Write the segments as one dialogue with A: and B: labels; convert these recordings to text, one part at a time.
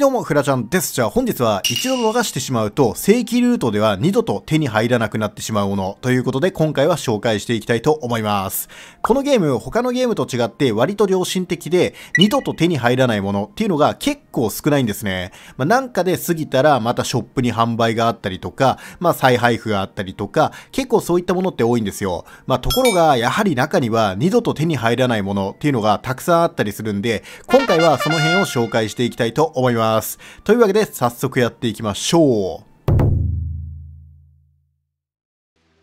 A: どうも、フラちゃんです。じゃあ本日は一度逃してしまうと正規ルートでは二度と手に入らなくなってしまうものということで今回は紹介していきたいと思います。このゲーム他のゲームと違って割と良心的で二度と手に入らないものっていうのが結構少ないんですね。まあ、なんかで過ぎたらまたショップに販売があったりとか、まあ再配布があったりとか結構そういったものって多いんですよ。まあところがやはり中には二度と手に入らないものっていうのがたくさんあったりするんで今回はその辺を紹介していきたいと思います。というわけで早速やっていきましょう。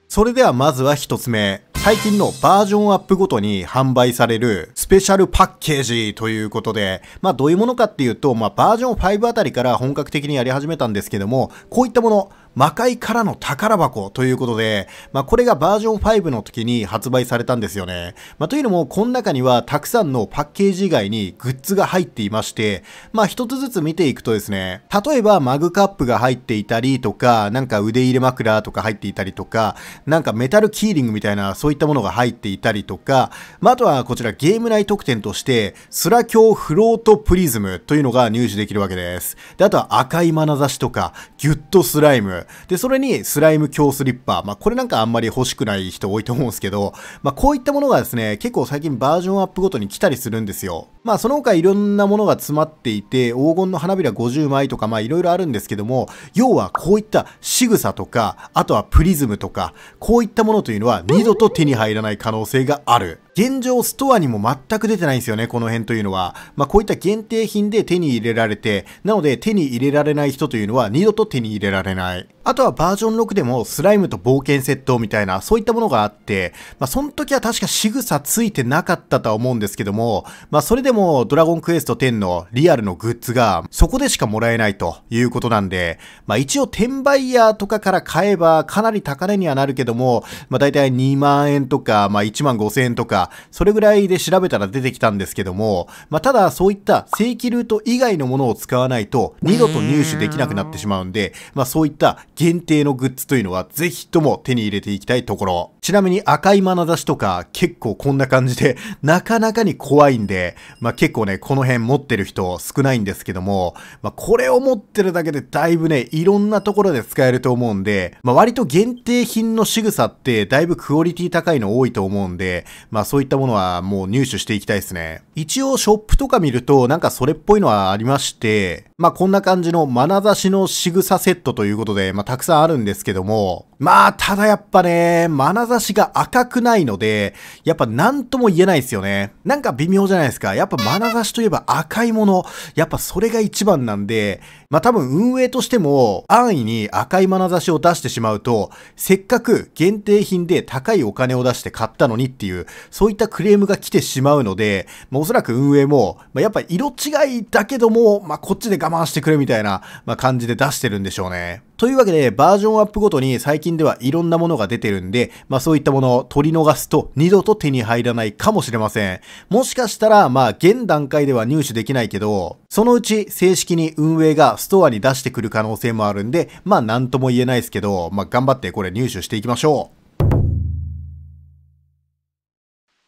A: それではまずは1つ目。最近のバージョンアップごとに販売されるスペシャルパッケージということで、まあどういうものかっていうと、まあバージョン5あたりから本格的にやり始めたんですけども、こういったもの、魔界からの宝箱ということで、まあ、これがバージョン5の時に発売されたんですよね。まあ、というのも、この中にはたくさんのパッケージ以外にグッズが入っていまして、まあ、一つずつ見ていくとですね、例えばマグカップが入っていたりとか、なんか腕入れ枕とか入っていたりとか、なんかメタルキーリングみたいなそういったものが入っていたりとか、まあ、あとはこちらゲーム内特典として、スラ鏡フロートプリズムというのが入手できるわけです。で、あとは赤い眼差しとか、ギュッとスライム、で、それにスライム強スリッパ。まあ、これなんかあんまり欲しくない人多いと思うんですけど、まあ、こういったものがですね、結構最近バージョンアップごとに来たりするんですよ。まあ、その他いろんなものが詰まっていて、黄金の花びら50枚とか、まあ、いろいろあるんですけども、要はこういった仕草とか、あとはプリズムとか、こういったものというのは二度と手に入らない可能性がある。現状ストアにも全く出てないんですよね、この辺というのは。まあ、こういった限定品で手に入れられて、なので手に入れられない人というのは二度と手に入れられない。あとはバージョン6でもスライムと冒険セットみたいな、そういったものがあって、まあ、その時は確か仕草ついてなかったとは思うんですけども、まあ、それでもドラゴンクエスト10のリアルのグッズがそこでしかもらえないということなんで、まあ、一応転売ヤーとかから買えばかなり高値にはなるけども、まあ、大体2万円とか、まあ、1万5千円とか、それぐらいで調べたら出てきたんですけども、まあ、ただそういった正規ルート以外のものを使わないと、二度と入手できなくなってしまうんで、まあ、そういった限定のグッズというのは、ぜひとも手に入れていきたいところ。ちなみに赤い眼差しとか結構こんな感じで なかなかに怖いんで、まあ、結構ね、この辺持ってる人少ないんですけども、まあ、これを持ってるだけでだいぶね、いろんなところで使えると思うんで、まあ、割と限定品の仕草ってだいぶクオリティ高いの多いと思うんで、まあそういったものはもう入手していきたいですね。一応ショップとか見るとなんかそれっぽいのはありまして、まあこんな感じの眼差しの仕草セットということで、まあたくさんあるんですけども、まあただやっぱね、眼差しが赤くないので、やっぱ何とも言えないですよね。なんか微妙じゃないですか。やっぱ眼差しといえば赤いもの、やっぱそれが一番なんで、まあ多分運営としても安易に赤い眼差しを出してしまうと、せっかく限定品で高いお金を出して買ったのにっていう、そういったクレームが来てしまうので、まあそらく運営も、まあ、やっぱ色違いだけども、まあ、こっちで我慢してくれみたいな、まあ、感じで出してるんでしょうね。というわけで、バージョンアップごとに最近ではいろんなものが出てるんで、まあそういったものを取り逃すと二度と手に入らないかもしれません。もしかしたら、まあ現段階では入手できないけど、そのうち正式に運営がストアに出してくる可能性もあるんで、まあなんとも言えないですけど、まあ頑張ってこれ入手していきましょう。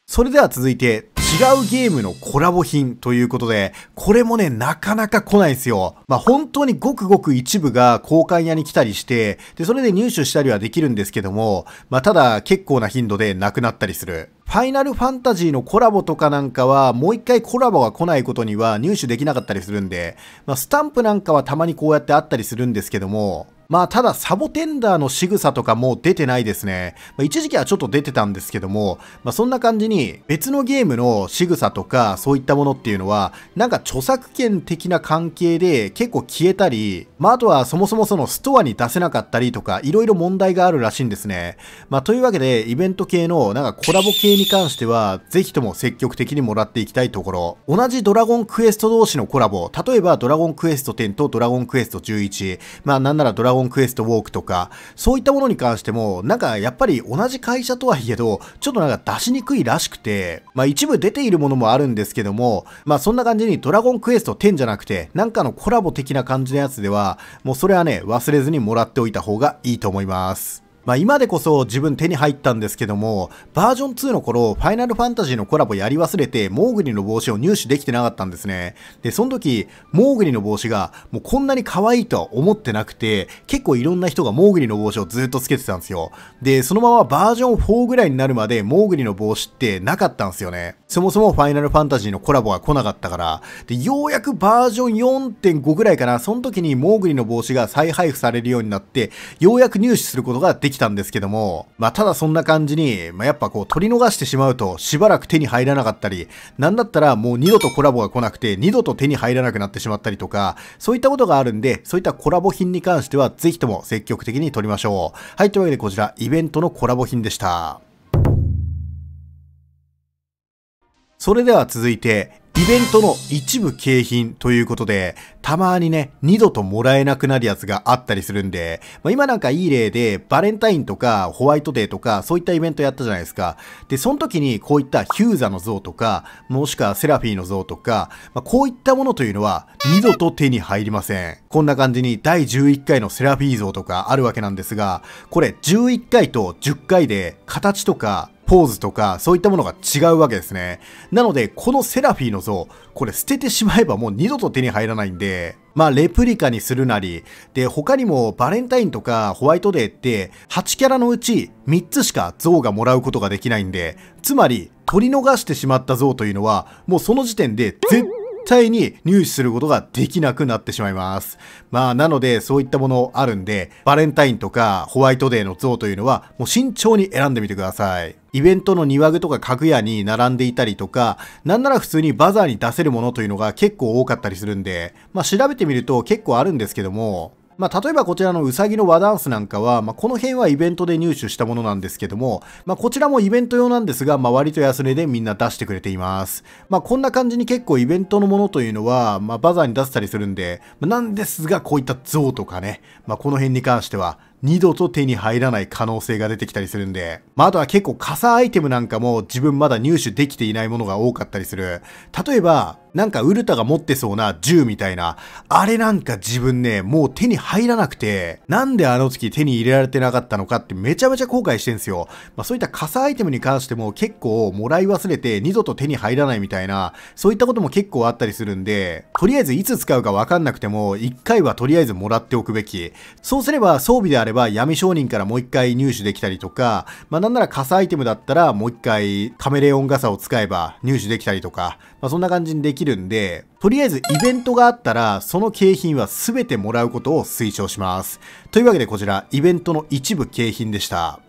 A: それでは続いて、違うゲームのコラボ品ということで、これもね、なかなか来ないですよ。まあ、本当にごくごく一部が交換屋に来たりして、で、それで入手したりはできるんですけども、まあ、ただ結構な頻度でなくなったりする。ファイナルファンタジーのコラボとかなんかは、もう一回コラボが来ないことには入手できなかったりするんで、まあ、スタンプなんかはたまにこうやってあったりするんですけども、まあただサボテンダーの仕草とかもう出てないですね。まあ、一時期はちょっと出てたんですけども、まあそんな感じに別のゲームの仕草とかそういったものっていうのはなんか著作権的な関係で結構消えたり、まああとはそもそもそのストアに出せなかったりとかいろいろ問題があるらしいんですね。まあというわけでイベント系のなんかコラボ系に関してはぜひとも積極的にもらっていきたいところ。同じドラゴンクエスト同士のコラボ、例えばドラゴンクエスト10とドラゴンクエスト11、まあなんならドラゴンゴンクエストウォークとか、そういったものに関しても、なんかやっぱり同じ会社とはいえど、ちょっとなんか出しにくいらしくて、まあ一部出ているものもあるんですけども、まあそんな感じにドラゴンクエスト10じゃなくて、なんかのコラボ的な感じのやつでは、もうそれはね、忘れずにもらっておいた方がいいと思います。まあ、今でこそ自分手に入ったんですけども、バージョン2の頃、ファイナルファンタジーのコラボやり忘れて、モーグリの帽子を入手できてなかったんですね。で、その時、モーグリの帽子が、もうこんなに可愛いとは思ってなくて、結構いろんな人がモーグリの帽子をずっとつけてたんですよ。で、そのままバージョン4ぐらいになるまで、モーグリの帽子ってなかったんですよね。そもそもファイナルファンタジーのコラボが来なかったから、で、ようやくバージョン4.5ぐらいかな、その時にモーグリの帽子が再配布されるようになって、ようやく入手することができきたんですけども、まあ、ただそんな感じに、まあ、やっぱこう取り逃してしまうとしばらく手に入らなかったり、なんだったらもう二度とコラボが来なくて二度と手に入らなくなってしまったりとか、そういったことがあるんで、そういったコラボ品に関してはぜひとも積極的に取りましょう。はい、というわけでこちらイベントのコラボ品でした。それでは続いて、イベントの一部景品ということで、たまにね、二度ともらえなくなるやつがあったりするんで、まあ、今なんかいい例で、バレンタインとかホワイトデーとか、そういったイベントやったじゃないですか。で、その時にこういったヒューザの像とか、もしくはセラフィーの像とか、まあ、こういったものというのは、二度と手に入りません。こんな感じに第11回のセラフィー像とかあるわけなんですが、これ11回と10回で、形とかポーズとか、そういったものが違うわけですね。なので、このセラフィーの像、これ捨ててしまえばもう二度と手に入らないんで、まあ、レプリカにするなり、で、他にもバレンタインとかホワイトデーって、8キャラのうち3つしか像がもらうことができないんで、つまり、取り逃してしまった像というのは、もうその時点で絶対に入手することができなくなってしまいます。まあ、なので、そういったものあるんで、バレンタインとかホワイトデーの像というのは、もう慎重に選んでみてください。イベントの庭具とか家具屋に並んでいたりとか、なんなら普通にバザーに出せるものというのが結構多かったりするんで、まあ調べてみると結構あるんですけども、まあ、例えばこちらのうさぎの和ダンスなんかは、まあ、この辺はイベントで入手したものなんですけども、まあ、こちらもイベント用なんですが、まあ、割と安値でみんな出してくれています。まあ、こんな感じに結構イベントのものというのは、まあ、バザーに出せたりするんで、まあ、なんですが、こういった像とかね、まあ、この辺に関しては、二度と手に入らない可能性が出てきたりするんで、まあ、あとは結構傘アイテムなんかも自分まだ入手できていないものが多かったりする。例えば、なんかウルタが持ってそうな銃みたいな、あれなんか自分ね、もう手に入らなくて、なんであの時手に入れられてなかったのかってめちゃめちゃ後悔してんすよ。まあそういった傘アイテムに関しても結構もらい忘れて二度と手に入らないみたいな、そういったことも結構あったりするんで、とりあえずいつ使うかわかんなくても、一回はとりあえずもらっておくべき。そうすれば装備であれれば闇商人からもう一回入手できたりとか、まあなんなら傘アイテムだったらもう一回カメレオン傘を使えば入手できたりとか、まあそんな感じにできるんで、とりあえずイベントがあったら、その景品は全てもらうことを推奨します。というわけでこちら、イベントの一部景品でした。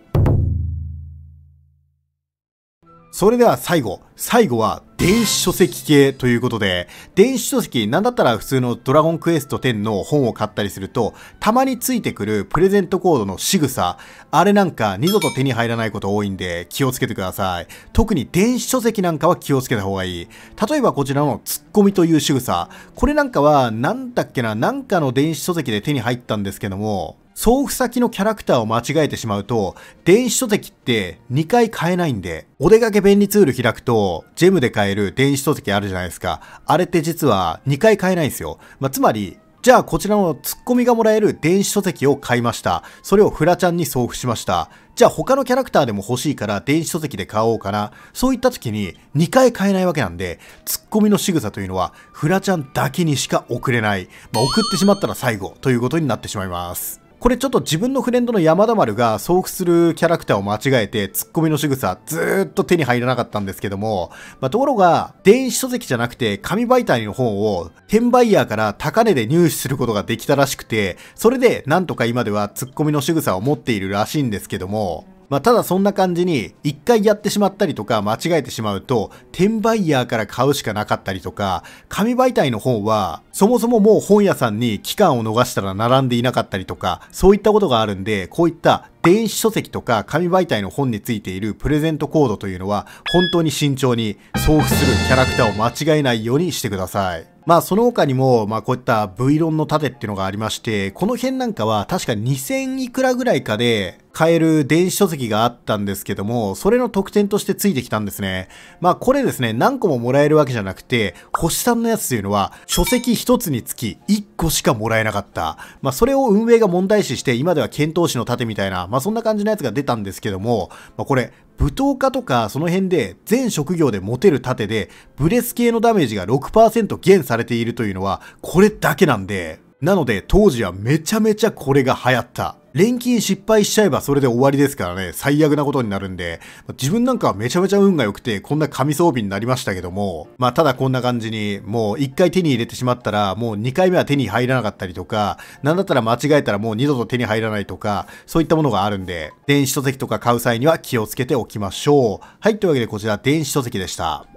A: それでは最後。最後は電子書籍系ということで、電子書籍、なんだったら普通のドラゴンクエスト10の本を買ったりすると、たまについてくるプレゼントコードの仕草、あれなんか二度と手に入らないこと多いんで気をつけてください。特に電子書籍なんかは気をつけた方がいい。例えばこちらのツッコミという仕草、これなんかはなんだっけな、なんかの電子書籍で手に入ったんですけども、送付先のキャラクターを間違えてしまうと、電子書籍って2回買えないんで、お出かけ便利ツール開くと、ジェムで買える電子書籍あるじゃないですか。あれって実は2回買えないんですよ。まあ、つまり、じゃあこちらのツッコミがもらえる電子書籍を買いました。それをフラちゃんに送付しました。じゃあ他のキャラクターでも欲しいから電子書籍で買おうかな。そういった時に2回買えないわけなんで、ツッコミの仕草というのはフラちゃんだけにしか送れない。まあ、送ってしまったら最後ということになってしまいます。これちょっと自分のフレンドの山田丸が送付するキャラクターを間違えて、ツッコミの仕草ずーっと手に入らなかったんですけども、まあ、ところが、電子書籍じゃなくて紙媒体の本を、転売ヤーから高値で入手することができたらしくて、それでなんとか今ではツッコミの仕草を持っているらしいんですけども、まあ、ただそんな感じに、一回やってしまったりとか、間違えてしまうと、転売ヤーから買うしかなかったりとか、紙媒体の本は、そもそももう本屋さんに期間を逃したら並んでいなかったりとか、そういったことがあるんで、こういった電子書籍とか紙媒体の本についているプレゼントコードというのは、本当に慎重に送付するキャラクターを間違えないようにしてください。まあその他にも、まあこういった V 論の盾っていうのがありまして、この辺なんかは確か2000いくらぐらいかで、買える電子書籍があったんですけども、それの特典としてついてきたんですね。まあこれですね、何個ももらえるわけじゃなくて、星さんのやつというのは、書籍1つにつき1個しかもらえなかった。まあそれを運営が問題視して、今では検討士の盾みたいな、まあそんな感じのやつが出たんですけども、まあこれ、舞踏家とかその辺で全職業で持てる盾で、ブレス系のダメージが6%減されているというのは、これだけなんで、なので当時はめちゃめちゃこれが流行った。錬金失敗しちゃえばそれで終わりですからね、最悪なことになるんで、自分なんかはめちゃめちゃ運が良くて、こんな神装備になりましたけども、まあただこんな感じに、もう一回手に入れてしまったら、もう二回目は手に入らなかったりとか、なんだったら間違えたらもう二度と手に入らないとか、そういったものがあるんで、電子書籍とか買う際には気をつけておきましょう。はい、というわけでこちら電子書籍でした。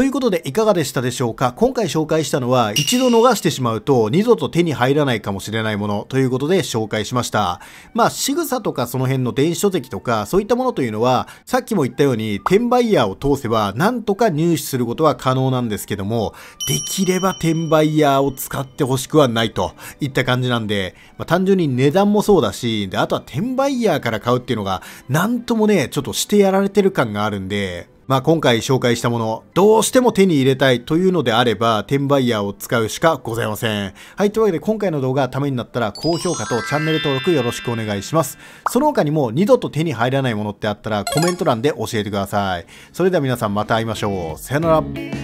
A: ということでいかがでしたでしょうか今回紹介したのは一度逃してしまうと二度と手に入らないかもしれないものということで紹介しました。まあ仕草とかその辺の電子書籍とかそういったものというのはさっきも言ったように転売ヤーを通せばなんとか入手することは可能なんですけどもできれば転売ヤーを使ってほしくはないといった感じなんで、まあ、単純に値段もそうだしであとは転売ヤーから買うっていうのがなんともねちょっとしてやられてる感があるんでまあ、今回紹介したもの、どうしても手に入れたいというのであれば、転売ヤーを使うしかございません。はい、というわけで今回の動画がためになったら、高評価とチャンネル登録よろしくお願いします。その他にも二度と手に入らないものってあったら、コメント欄で教えてください。それでは皆さんまた会いましょう。さよなら。